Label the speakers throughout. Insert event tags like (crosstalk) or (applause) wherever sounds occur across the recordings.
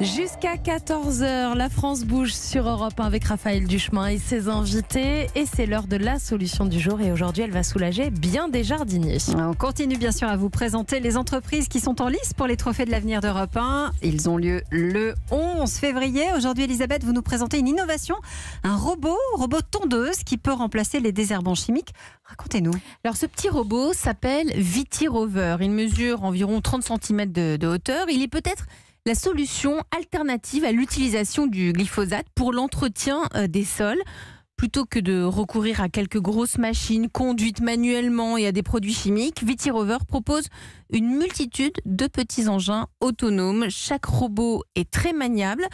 Speaker 1: Jusqu'à 14h, la France bouge sur Europe 1 avec Raphaël Duchemin et ses invités.
Speaker 2: Et c'est l'heure de la solution du jour. Et aujourd'hui, elle va soulager bien des jardiniers. On continue bien sûr à vous présenter les entreprises qui sont en lice pour les trophées de l'avenir d'Europe 1. Ils ont lieu le 11 février. Aujourd'hui, Elisabeth, vous nous présentez une innovation, un robot, robot tondeuse qui peut remplacer les désherbants chimiques. Racontez-nous. Alors, ce petit robot s'appelle Viti
Speaker 1: Rover. Il mesure environ 30 cm de hauteur. Il est peut-être la solution alternative à l'utilisation du glyphosate pour l'entretien euh, des sols. Plutôt que de recourir à quelques grosses machines conduites manuellement et à des produits chimiques, Vitirover propose une multitude de petits engins autonomes. Chaque robot est très maniable.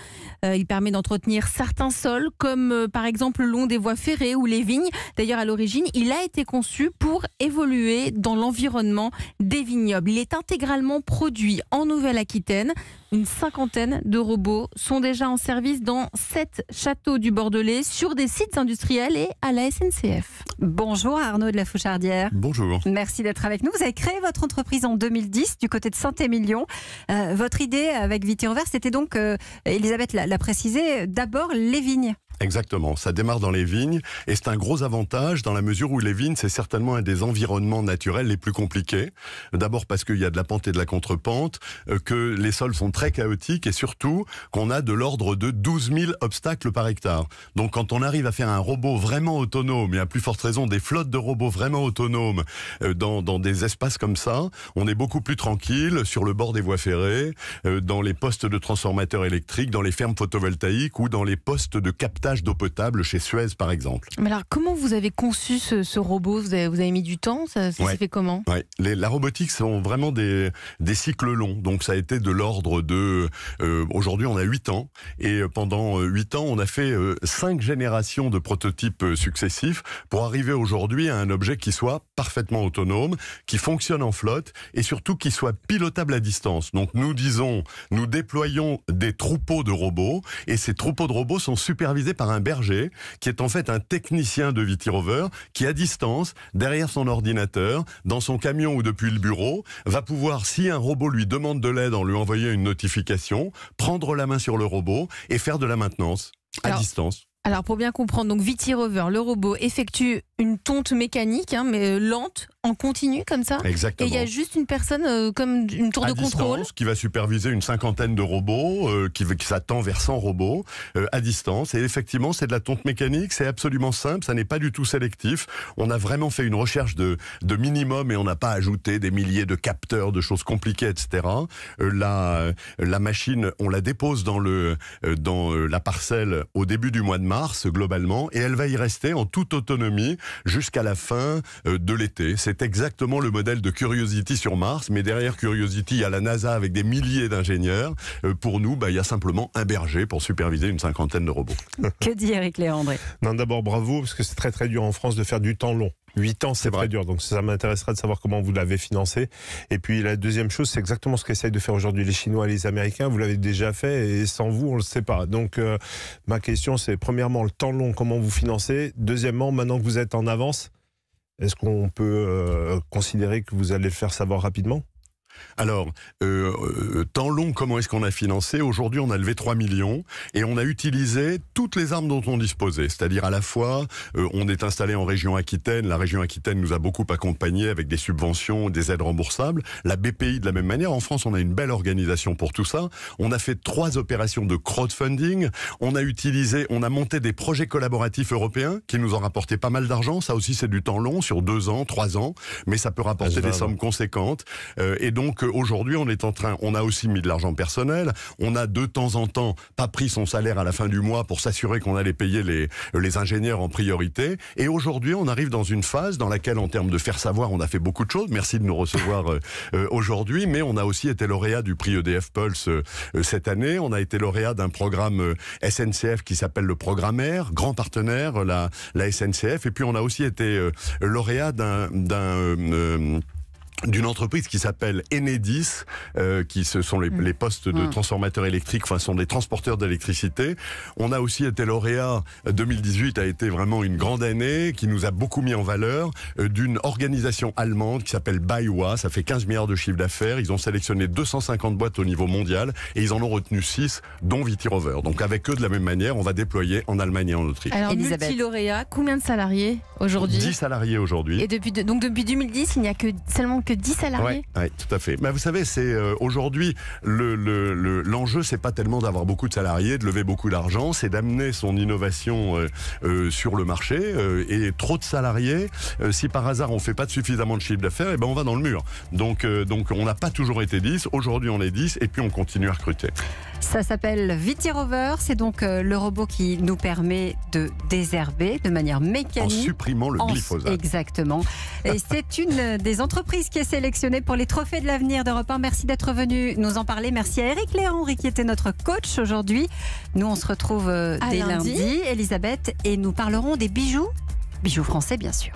Speaker 1: Euh, il permet d'entretenir certains sols, comme euh, par exemple le long des voies ferrées ou les vignes. D'ailleurs, à l'origine, il a été conçu pour évoluer dans l'environnement des vignobles. Il est intégralement produit en Nouvelle-Aquitaine une cinquantaine de robots sont déjà en service dans sept châteaux du Bordelais sur des sites industriels
Speaker 2: et à la SNCF. Bonjour Arnaud de la Fouchardière. Bonjour. Merci d'être avec nous. Vous avez créé votre entreprise en 2010 du côté de Saint-Émilion. Euh, votre idée avec Envers, c'était donc, euh, Elisabeth l'a précisé, d'abord les vignes.
Speaker 3: Exactement, ça démarre dans les vignes et c'est un gros avantage dans la mesure où les vignes, c'est certainement un des environnements naturels les plus compliqués. D'abord parce qu'il y a de la pente et de la contrepente, euh, que les sols sont très chaotiques et surtout qu'on a de l'ordre de 12 000 obstacles par hectare. Donc quand on arrive à faire un robot vraiment autonome et à plus forte raison des flottes de robots vraiment autonomes euh, dans, dans des espaces comme ça, on est beaucoup plus tranquille sur le bord des voies ferrées, euh, dans les postes de transformateurs électriques, dans les fermes photovoltaïques ou dans les postes de capteurs d'eau potable chez Suez, par exemple.
Speaker 1: Mais alors, comment vous avez conçu ce, robot vous avez, mis du temps Ça, s'est fait comment
Speaker 3: Les, La robotique, sont vraiment des, des, cycles longs. Donc, ça a été de l'ordre de. Euh, aujourd'hui, on a 8 ans. Et pendant 8 euh, ans, on a fait 5 euh, générations de prototypes successifs pour arriver aujourd'hui à un objet qui soit parfaitement autonome, qui fonctionne en flotte et surtout qui soit pilotable à distance. Donc, nous disons, nous déployons des troupeaux de robots et ces troupeaux de robots sont supervisés par un berger qui est en fait un technicien de Rover qui, à distance, derrière son ordinateur, dans son camion ou depuis le bureau, va pouvoir, si un robot lui demande de l'aide en lui envoyant une notification, prendre la main sur le robot et faire de la maintenance à distance.
Speaker 1: Alors pour bien comprendre, donc Viti Rover, le robot effectue une tonte mécanique, hein, mais euh, lente, en continu comme ça. Exactement. Et il y a juste une personne euh, comme une tour de contrôle.
Speaker 3: qui va superviser une cinquantaine de robots, euh, qui, qui s'attend vers 100 robots euh, à distance. Et effectivement, c'est de la tonte mécanique, c'est absolument simple, ça n'est pas du tout sélectif. On a vraiment fait une recherche de, minimum et on n'a pas ajouté des milliers de capteurs, de choses compliquées, etc. la, la machine, on la dépose dans, le, dans la parcelle au début du mois de mars, globalement, et elle va y rester en toute autonomie jusqu'à la fin de l'été c'est exactement le modèle de Curiosity sur Mars, mais derrière Curiosity, il y a la NASA avec des milliers d'ingénieurs. Euh, pour nous, bah, il y a simplement un berger pour superviser une cinquantaine de robots. (laughs) Que dit Eric Léandré Non, d'abord bravo, parce que c'est très très dur en France de faire du temps long. Huit ans, c'est très dur. Donc ça m'intéressera de savoir comment vous l'avez financé. Et puis la deuxième chose, c'est exactement ce qu'essayent de faire aujourd'hui les Chinois et les Américains. Vous l'avez déjà fait et sans vous, on ne le sait pas. Donc euh, ma question, c'est premièrement le temps long, comment vous financez. Deuxièmement, maintenant que vous êtes en avance, est-ce qu'on peut euh, considérer que vous allez le faire savoir rapidement alors, euh, euh temps long, comment est-ce qu'on a financé Aujourd'hui, on a levé 3 millions et on a utilisé toutes les armes dont on disposait. C'est-à-dire à la fois, euh, on est installé en région Aquitaine. La région Aquitaine nous a beaucoup accompagnés avec des subventions, des aides remboursables. La BPI de la même manière. En France, on a une belle organisation pour tout ça. On a fait trois opérations de crowdfunding. On a utilisé, on a monté des projets collaboratifs européens qui nous ont rapporté pas mal d'argent. Ça aussi, c'est du temps long, sur deux ans, trois ans, mais ça peut rapporter des sommes conséquentes. Euh, et donc donc aujourd'hui, on est en train, on a aussi mis de l'argent personnel, on a de temps en temps pas pris son salaire à la fin du mois pour s'assurer qu'on allait payer les, les ingénieurs en priorité. Et aujourd'hui, on arrive dans une phase dans laquelle, en termes de faire savoir, on a fait beaucoup de choses. Merci de nous recevoir euh, euh, aujourd'hui, mais on a aussi été lauréat du prix EDF Pulse euh, cette année. On a été lauréat d'un programme SNCF qui s'appelle le Programme grand partenaire, la SNCF. Et puis, on a aussi été lauréat d'un d'une entreprise qui s'appelle Enedis, euh, qui ce sont les, mm. postes de mm. transformateurs électriques, enfin sont des transporteurs d'électricité. On a aussi été lauréat, 2018 euh, a été vraiment une grande année, qui nous a beaucoup mis en valeur, euh, d'une organisation allemande qui s'appelle Bayoua, ça fait 15 milliards de chiffre d'affaires, ils ont sélectionné 250 boîtes au niveau mondial, et ils en ont retenu 6, dont rover Donc avec eux, de la même manière, on va déployer en Allemagne et en Autriche. Alors, Elisabeth.
Speaker 1: lauréat combien de salariés
Speaker 3: aujourd'hui 10 salariés aujourd'hui.
Speaker 1: Et depuis, donc depuis 2010, il n'y a que seulement que 10 salariés.
Speaker 3: Oui, tout à fait. Mais vous savez, c'est euh, aujourd'hui l'enjeu, le, le, c'est pas tellement d'avoir beaucoup de salariés, de lever beaucoup d'argent, c'est d'amener son innovation euh, euh, sur le marché. et trop de salariés, si par hasard on fait pas suffisamment de chiffre d'affaires, et eh ben on va dans le mur. Donc, donc on n'a pas toujours été 10. Aujourd'hui, on est 10 et puis on continue à recruter.
Speaker 2: Ça s'appelle Rover, C'est donc euh, le robot qui nous permet de désherber de manière mécanique. En supprimant le glyphosate. Exactement. Et c'est (laughs) une des entreprises qui est sélectionnée pour les trophées de l'avenir d'Europe 1. Merci d'être venu nous en parler. Merci à Eric Léonry qui était notre coach aujourd'hui. Nous, on se retrouve euh, dès lundi, Elisabeth, et nous parlerons des bijoux. Bijoux français, bien sûr.